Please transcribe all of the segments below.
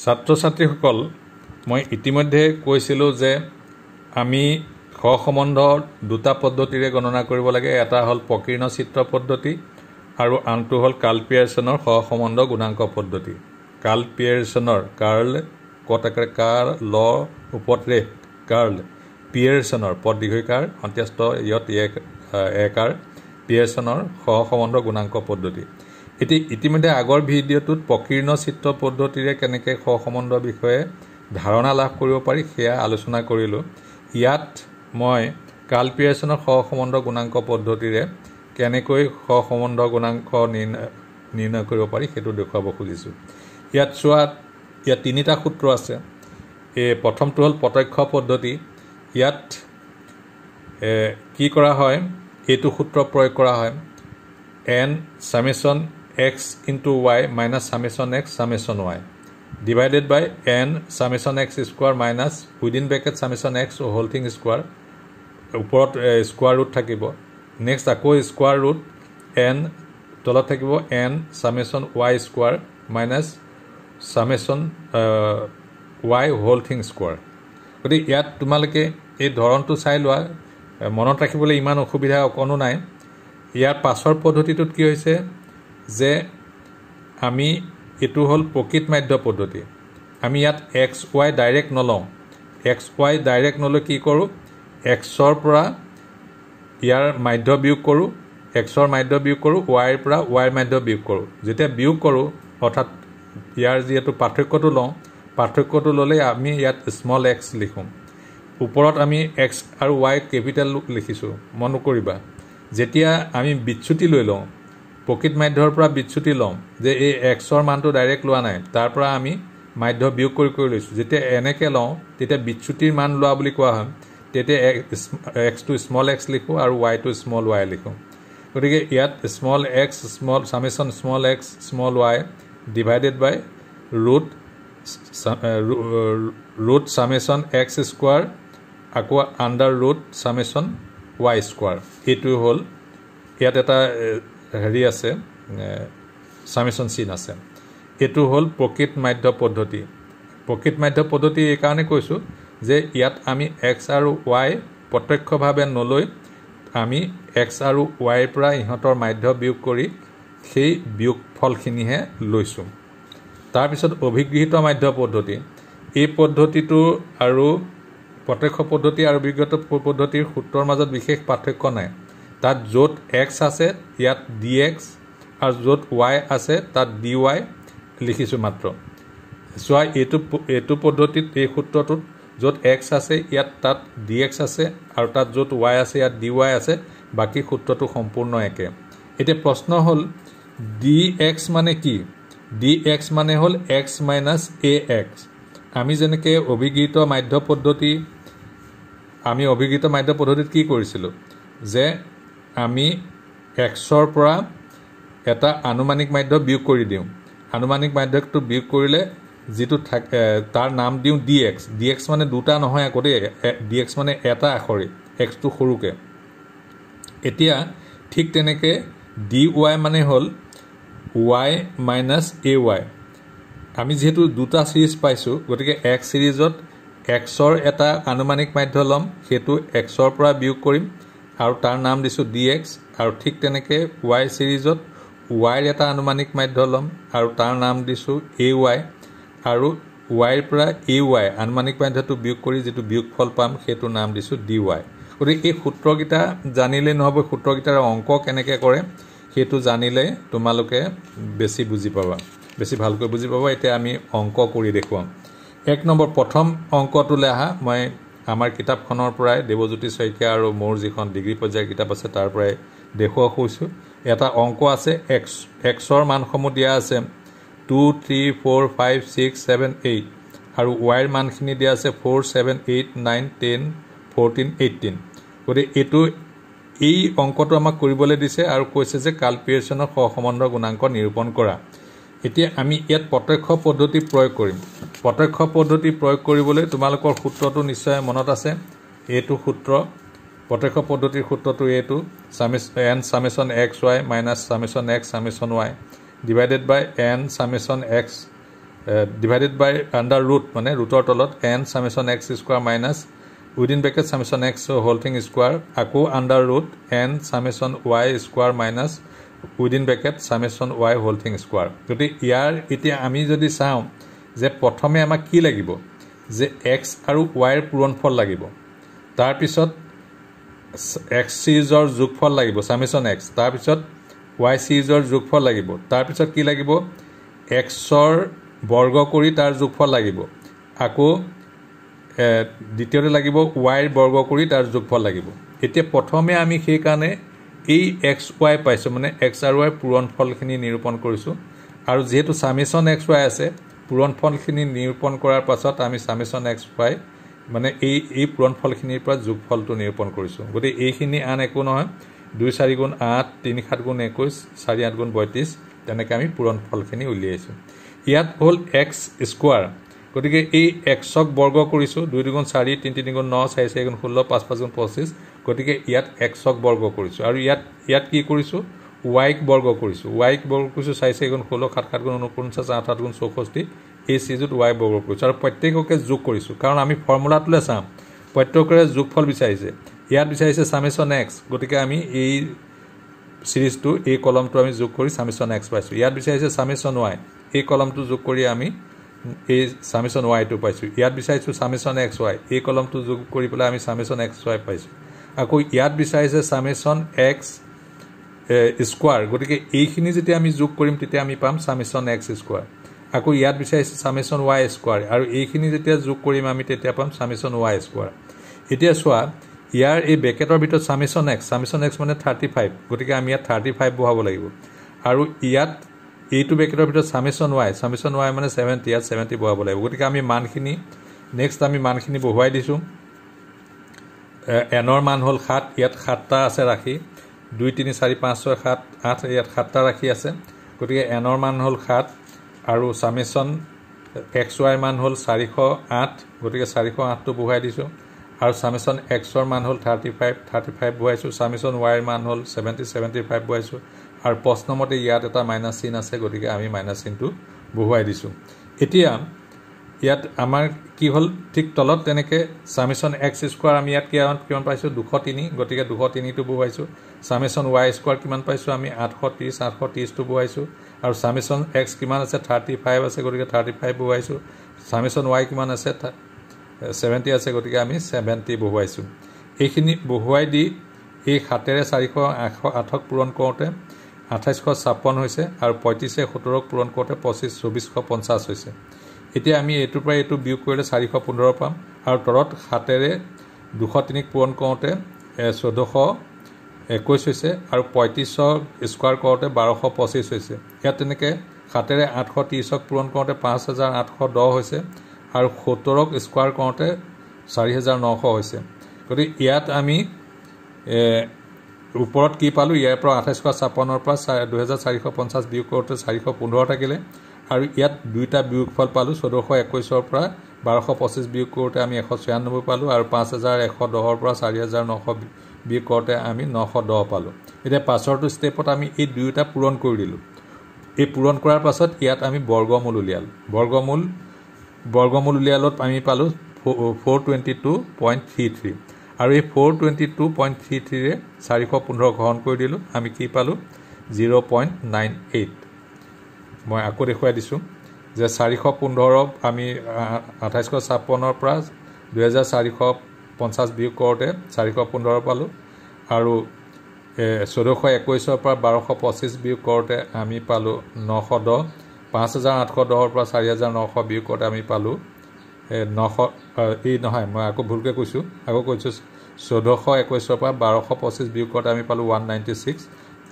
ছাত্ৰ ছাত্ৰীসকল মই ইতিমধ্যে কৈছিলোঁ যে আমি স সম্বন্ধ দুটা পদ্ধতিৰে গণনা কৰিব লাগে এটা হ'ল প্ৰকীৰ্ণ চিত্ৰ পদ্ধতি আৰু আনটো হ'ল কাৰ্ল পিয়াৰচনৰ স সম্বন্ধ গুণাংক পদ্ধতি কাল পিয়াৰচনৰ কাৰ্ল কটাকাৰ কাৰ ল উপদ্ৰে কাৰ্ল পিয়াৰচনৰ পদ দীঘৈকাৰ অন্ত্যস্ত ইয়ত এক একাৰ পিয়াৰচনৰ স সম্বন্ধ গুণাংক পদ্ধতি ইতি ইতিমধ্যে আগৰ ভিডিঅ'টোত প্ৰকীৰ্ণ চিত্ৰ পদ্ধতিৰে কেনেকৈ স সম্বন্ধৰ বিষয়ে ধাৰণা লাভ কৰিব পাৰি সেয়া আলোচনা কৰিলোঁ ইয়াত মই কাল স সম্বন্ধ গুণাংক পদ্ধতিৰে কেনেকৈ স সম্বন্ধ গুণাংক নিৰ্ণয় নিৰ্ণয় কৰিব পাৰি সেইটো দেখুৱাব খুজিছোঁ ইয়াত চোৱা ইয়াত তিনিটা সূত্ৰ আছে এই প্ৰথমটো হ'ল প্ৰত্যক্ষ পদ্ধতি ইয়াত কি কৰা হয় এইটো সূত্ৰ প্ৰয়োগ কৰা হয় N summation X into Y minus summation X summation Y divided by N summation X square minus within bracket summation X whole thing square ওপৰত স্কুৱাৰ ৰুট থাকিব নেক্সট আকৌ স্কুৱাৰ ৰুট এন তলত থাকিব N summation Y square minus summation Y whole thing square গতিকে ইয়াত তোমালোকে এই ধৰণটো চাই লোৱা মনত ৰাখিবলৈ ইমান অসুবিধা অকণো নাই ইয়াৰ পাছৰ পদ্ধতিটোত কি হৈছে যে আমি এইটো হ'ল প্ৰকৃত মাধ্য পদ্ধতি আমি ইয়াত এক্স ৱাই ডাইৰেক্ট নলওঁ এক্স ৱাই ডাইৰেক্ট নলৈ কি কৰোঁ এক্সৰ পৰা ইয়াৰ মাধ্য বিয়োগ কৰোঁ এক্সৰ মাধ্য বিয়োগ কৰোঁ ৱাইৰ পৰা ৱাইৰ মাধ্য বিয়োগ কৰোঁ যেতিয়া বিয়োগ কৰোঁ অৰ্থাৎ ইয়াৰ যিহেতু পাৰ্থক্যটো লওঁ পাৰ্থক্যটো ল'লে আমি ইয়াত স্মল এক্স লিখোঁ ওপৰত আমি এক্স আৰু ৱাই কেপিটেল লিখিছোঁ মন কৰিবা যেতিয়া আমি বিচ্ছুতি লৈ লওঁ প্ৰকৃত মাধ্যৰ পৰা বিচ্ছুতি ল'ম যে এই এক্সৰ মানটো ডাইৰেক্ট লোৱা নাই তাৰ পৰা আমি মাধ্য বিয়োগ কৰি কৰি লৈছোঁ যেতিয়া এনেকৈ লওঁ তেতিয়া বিচ্ছুতিৰ মান লোৱা বুলি কোৱা হয় তেতিয়া এক্সটো স্মল এক্স লিখোঁ আৰু ৱাইটো স্মল ৱাই লিখোঁ গতিকে ইয়াত small X small summation small X small Y divided by root root summation X square আকৌ under root summation Y square এইটোৱে হ'ল ইয়াত এটা হেৰি আছে চামিচন চিন আছে এইটো হ'ল প্ৰকৃত মাধ্য পদ্ধতি প্ৰকৃত মাধ্য পদ্ধতি এইকাৰণে কৈছোঁ যে ইয়াত আমি এক্স আৰু ৱাই প্ৰত্যক্ষভাৱে নলৈ আমি এক্স আৰু ৱাইৰ পৰা ইহঁতৰ মাধ্য বিয়োগ কৰি সেই বিয়োগ ফলখিনিহে লৈছোঁ তাৰপিছত অভিগৃহীত মাধ্য পদ্ধতি এই পদ্ধতিটো আৰু প্ৰত্যক্ষ পদ্ধতি আৰু বিজ্ঞত পদ্ধতিৰ সূত্ৰৰ মাজত বিশেষ পাৰ্থক্য নাই তাত য'ত এক্স আছে ইয়াত ডি এক্স আৰু য'ত ৱাই আছে তাত ডি ৱাই লিখিছোঁ মাত্ৰ চোৱা এইটো এইটো পদ্ধতিত এই সূত্ৰটোত য'ত এক্স আছে ইয়াত তাত ডি এক্স আছে আৰু তাত য'ত ৱাই আছে ইয়াত ডি ৱাই আছে বাকী সূত্ৰটো সম্পূৰ্ণ একে এতিয়া প্ৰশ্ন হ'ল ডি এক্স মানে কি ডি এক্স মানে হ'ল এক্স মাইনাছ এ এক্স আমি যেনেকৈ অভিগৃহীত মাধ্য আমি অভিগৃহীত মাধ্য কি কৰিছিলোঁ যে আমি এক্সৰ পৰা এটা আনুমানিক মাধ্য বিয়োগ কৰি দিওঁ আনুমানিক মাধ্যমটো বিয়োগ কৰিলে যিটো থাকে তাৰ নাম দিওঁ ডি এক্স ডি এক্স মানে দুটা নহয় আকৌ দেই ডি এক্স মানে এটা আখৰি এক্সটো সৰুকৈ এতিয়া ঠিক তেনেকৈ ডি ৱাই মানে হ'ল ৱাই মাইনাছ এ ৱাই আমি যিহেতু দুটা ছিৰিজ পাইছোঁ গতিকে এক্স ছিৰিজত এক্সৰ এটা আনুমানিক মাধ্য ল'ম সেইটো এক্সৰ পৰা বিয়োগ কৰিম আৰু তাৰ নাম দিছোঁ ডি এক্স আৰু ঠিক তেনেকৈ ৱাই ছিৰিজত ৱাইৰ এটা আনুমানিক মাধ্য ল'ম আৰু তাৰ নাম দিছোঁ এ ৱাই আৰু ৱাইৰ পৰা এ ৱাই আনুমানিক মাধ্যটো বিয়োগ কৰি যিটো বিয়োগ ফল পাম সেইটো নাম দিছোঁ ডি ৱাই গতিকে এই সূত্ৰকেইটা জানিলেই নহ'ব সূত্ৰকেইটাৰ অংক কেনেকৈ কৰে সেইটো জানিলে তোমালোকে বেছি বুজি পাবা বেছি ভালকৈ বুজি পাবা এতিয়া আমি অংক কৰি দেখুৱাম এক নম্বৰ প্ৰথম অংকটোলৈ অহা মই আমাৰ কিতাপখনৰ পৰাই দেৱজ্যোতি শইকীয়া আৰু মোৰ যিখন ডিগ্ৰী পৰ্যায়ৰ কিতাপ আছে তাৰ পৰাই দেখুৱা হৈছোঁ এটা অংক আছে এক্স এক্সৰ মানসমূহ দিয়া আছে two three four five six seven eight আৰু ৱাইৰ মানখিনি দিয়া আছে four seven eight nine ten fourteen eighteen গতিকে এইটো এই অংকটো আমাক কৰিবলৈ দিছে আৰু কৈছে যে কালপিয়েশ্যনৰ সহসম্বন্ধ গুণাংক নিৰূপণ কৰা এতিয়া আমি ইয়াত প্ৰত্যক্ষ পদ্ধতি প্ৰয়োগ কৰিম প্ৰত্যক্ষ পদ্ধতি প্ৰয়োগ কৰিবলৈ তোমালোকৰ সূত্ৰটো নিশ্চয় মনত আছে এইটো সূত্ৰ প্ৰত্যক্ষ পদ্ধতিৰ সূত্ৰটো এইটো summation N summation X Y minus summation X summation Y divided by N summation X divided by under root মানে ৰুটৰ তলত N summation X square minus within bracket summation X whole thing square আকৌ under root N summation Y square minus within bracket summation Y whole thing square গতিকে ইয়াৰ এতিয়া আমি যদি চাওঁ যে প্ৰথমে আমাক কি লাগিব যে এক্স আৰু ৱাইৰ পূৰণ ফল লাগিব তাৰপিছত এক্স চিৰিজৰ যোগফল লাগিব চামিচন এক্স তাৰপিছত ৱাই চিৰিজৰ যোগফল লাগিব তাৰপিছত কি লাগিব এক্সৰ বৰ্গ কৰি তাৰ যোগফল লাগিব আকৌ দ্বিতীয়তে লাগিব ৱাইৰ বৰ্গ কৰি তাৰ যোগফল লাগিব এতিয়া প্ৰথমে আমি সেইকাৰণে এই এক্স ৱাই পাইছোঁ মানে এক্স আৰু ৱাইৰ পূৰণ ফলখিনি নিৰূপণ কৰিছোঁ আৰু যিহেতু চামিচন এক্স ৱাই আছে পূৰণ ফলখিনি নিৰূপণ কৰাৰ পাছত আমি চামেচন এক্স পাই মানে এই এই পূৰণ ফলখিনিৰ পৰা যোগফলটো নিৰূপণ কৰিছোঁ গতিকে এইখিনি আন একো নহয় দুই চাৰি গুণ আঠ তিনি সাত গুণ একৈছ চাৰি আঠ গুণ বত্ৰিছ তেনেকৈ আমি পূৰণ ফলখিনি উলিয়াইছোঁ ইয়াত হ'ল এক্স স্কুৱাৰ গতিকে এই এক্সক বৰ্গ কৰিছোঁ দুই দুগুণ চাৰি তিনি তিনি গুণ ন চাৰি চাৰি গুণ ষোল্ল পাঁচ পাঁচ গুণ পঁচিছ গতিকে ইয়াত এক্সক বৰ্গ কৰিছোঁ আৰু ইয়াত ইয়াত কি কৰিছোঁ ৱাইক বৰ্গ কৰিছোঁ ৱাইক বৰ্গ কৰিছোঁ চাৰি চাৰি গুণ ষোল্ল সাত সাত গুণ ঊনপঞ্চাছ আঠ আঠ গুণ চৌষষ্ঠি এই চিজুত ৱাই বৰ্গ কৰিছোঁ আৰু প্ৰত্যেককে যোগ কৰিছোঁ কাৰণ আমি ফৰ্মুলাটোলৈ চাম প্ৰত্যেকৰে যোগফল বিচাৰিছে ইয়াত বিচাৰিছে চামেশ্বন এক্স গতিকে আমি এই চিৰিজটো এই কলমটো আমি যোগ কৰি চামেশ্বন এক্স পাইছোঁ ইয়াত বিচাৰিছে চামেশ্বন ৱাই এই কলমটো যোগ কৰি আমি এই চামেশ্বন ৱাইটো পাইছোঁ ইয়াত বিচাৰিছোঁ চামেশ্বন এক্স ৱাই এই কলমটো যোগ কৰি পেলাই আমি চামেশ্বন এক্স ৱাই পাইছোঁ আকৌ ইয়াত বিচাৰিছে চামেশ্বন এক্স স্কোৱাৰ গতিকে এইখিনি যেতিয়া আমি যোগ কৰিম তেতিয়া আমি পাম চামেচন এক্স স্কোৱাৰ আকৌ ইয়াত বিচাৰিছোঁ চামেচন ৱাই স্কোৱাৰ আৰু এইখিনি যেতিয়া যোগ কৰিম আমি তেতিয়া পাম চামেচন ৱাই স্কোৱাৰ এতিয়া চোৱা ইয়াৰ এই বেকেটৰ ভিতৰত চামেচন এক্স চামেচন এক্স মানে থাৰ্টি ফাইভ গতিকে আমি ইয়াত থাৰ্টি ফাইভ বহাব লাগিব আৰু ইয়াত এইটো বেকেটৰ ভিতৰত চামেচন ৱাই চামেচন ৱাই মানে ছেভেণ্টি ইয়াত ছেভেণ্টি বহাব লাগিব গতিকে আমি মানখিনি নেক্সট আমি মানখিনি বহুৱাই দিছোঁ এনৰ মান হ'ল সাত ইয়াত সাতটা আছে ৰাখি দুই তিনি চাৰি পাঁচ ছয় সাত আঠ ইয়াত সাতটা ৰাশি আছে গতিকে এনৰ মান হ'ল সাত আৰু চামেশ্যন এক্স ৱাইৰ মান হ'ল চাৰিশ আঠ গতিকে চাৰিশ আঠটো বহুৱাই দিছোঁ আৰু চামেশ্যন এক্সৰ মান হ'ল থাৰ্টি ফাইভ থাৰ্টি ফাইভ বহুৱাইছোঁ চামেশ্যন ৱাইৰ মান হ'ল ছেভেণ্টি ছেভেণ্টি ফাইভ বহুৱাইছোঁ আৰু প্ৰশ্নমতে ইয়াত এটা মাইনাছ চিন আছে গতিকে আমি মাইনাছ চিনটো বহুৱাই দিছোঁ এতিয়া ইয়াত আমাৰ কি হ'ল ঠিক তলত তেনেকৈ চামেচন এক্স স্কোৱাৰ আমি ইয়াত কিমান কিমান পাইছোঁ দুশ তিনি গতিকে দুশ তিনিটো বহুৱাইছোঁ চামেচন ৱাই স্কোৱাৰ কিমান পাইছোঁ আমি আঠশ ত্ৰিছ আঠশ ত্ৰিছটো বহুৱাইছোঁ আৰু চামেচন এক্স কিমান আছে থাৰ্টি ফাইভ আছে গতিকে থাৰ্টি ফাইভ বহুৱাইছোঁ চামেচন ৱাই কিমান আছে ছেভেণ্টি আছে গতিকে আমি ছেভেণ্টি বহুৱাইছোঁ এইখিনি বহুৱাই দি এই সাতেৰে চাৰিশ আঠশ আঠক পূৰণ কৰোঁতে আঠাইছশ ছাপন্ন হৈছে আৰু পঁয়ত্ৰিছে সোতৰক পূৰণ কৰোঁতে পঁচিছ চৌবিছশ পঞ্চাছ হৈছে এতিয়া আমি এইটোৰ পৰা এইটো বিয়োগ কৰিলে চাৰিশ পোন্ধৰ পাম আৰু তলত সাতেৰে দুশ তিনিক পূৰণ কৰোঁতে চৈধ্যশ একৈছ হৈছে আৰু পঁয়ত্ৰিছক স্কুৱাৰ কৰোঁতে বাৰশ পঁচিছ হৈছে ইয়াত তেনেকৈ সাতেৰে আঠশ ত্ৰিছক পূৰণ কৰোঁতে পাঁচ হাজাৰ আঠশ দহ হৈছে আৰু সত্তৰক স্কুৱাৰ কৰোঁতে চাৰি হাজাৰ নশ হৈছে গতিকে ইয়াত আমি ওপৰত কি পালোঁ ইয়াৰ পৰা আঠাইছশ ছাপন্নৰ পৰা চা দুহেজাৰ চাৰিশ পঞ্চাছ বিয়োগ কৰোঁতে চাৰিশ পোন্ধৰ থাকিলে আৰু ইয়াত দুয়োটা ফল পালোঁ চৈধ্যশ একৈছৰ পৰা বাৰশ পঁচিছ বিয়োগ কৰোঁতে আমি এশ ছয়ানব্বৈ পালোঁ আৰু পাঁচ হাজাৰ এশ দহৰ পৰা চাৰি হাজাৰ নশ বিয়োগ কৰোঁতে আমি নশ দহ পালোঁ এতিয়া পাছৰটো ষ্টেপত আমি এই দুয়োটা পূৰণ কৰি দিলোঁ এই পূৰণ কৰাৰ পাছত ইয়াত আমি বৰ্গমূল উলিয়ালোঁ বৰ্গমূল বৰ্গমূল উলিয়ালত আমি পালোঁ four twenty two point three three আৰু এই four twenty two point three থ্ৰীৰে চাৰিশ পোন্ধৰ গ্ৰহণ কৰি দিলোঁ আমি কি পালোঁ জিৰ' পইণ্ট নাইন এইট মই আকৌ দেখুৱাই দিছোঁ যে চাৰিশ পোন্ধৰ আমি আঠাইছশ ছাপন্নৰ পৰা দুহেজাৰ চাৰিশ পঞ্চাছ বিয়োগ কৰোঁতে চাৰিশ পোন্ধৰ পালোঁ আৰু চৈধ্যশ একৈছৰ পৰা বাৰশ পঁচিছ বিয়োগ কৰোঁতে আমি পালোঁ নশ দহ পাঁচ হাজাৰ আঠশ দহৰ পৰা চাৰি হাজাৰ নশ বিয়োগ কৰোঁতে আমি পালোঁ নশ ই নহয় মই আকৌ ভুলকৈ কৈছোঁ আকৌ কৈছোঁ চৈধ্যশ একৈছৰ পৰা বাৰশ পঁচিছ বিয়োগ কৰোঁতে আমি পালোঁ ওৱান নাইণ্টি ছিক্স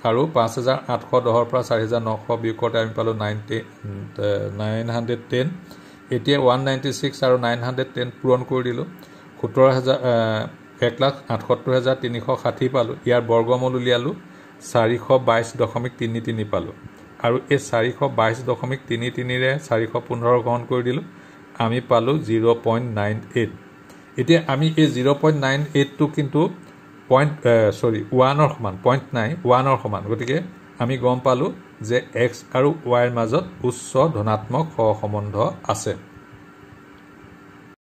আৰু পাঁচ হাজাৰ আঠশ দহৰ পৰা চাৰি হাজাৰ নশ বিয়োগ কৰোঁতে আমি পালোঁ নাইণ্টি নাইন হাণ্ড্ৰেড টেন এতিয়া ওৱান নাইণ্টি ছিক্স আৰু নাইন হাণ্ড্ৰেড টেন পূৰণ কৰি দিলোঁ সোতৰ হাজাৰ এক লাখ আঠসত্তৰ হাজাৰ তিনিশ ষাঠি পালোঁ ইয়াৰ বৰ্গমূল উলিয়ালোঁ চাৰিশ বাইছ দশমিক তিনি তিনি পালোঁ আৰু এই চাৰিশ বাইছ দশমিক তিনি তিনিৰে চাৰিশ পোন্ধৰ গ্ৰহণ কৰি দিলোঁ আমি পালোঁ জিৰ' পইণ্ট নাইন এইট এতিয়া আমি এই জিৰ' পইণ্ট নাইন এইটটো কিন্তু পইণ্ট চৰি ওৱানৰ সমান পইণ্ট নাই ওৱানৰ সমান গতিকে আমি গম পালোঁ যে এক্স আৰু ৱাইৰ মাজত উচ্চ ধনাত্মক সম্বন্ধ আছে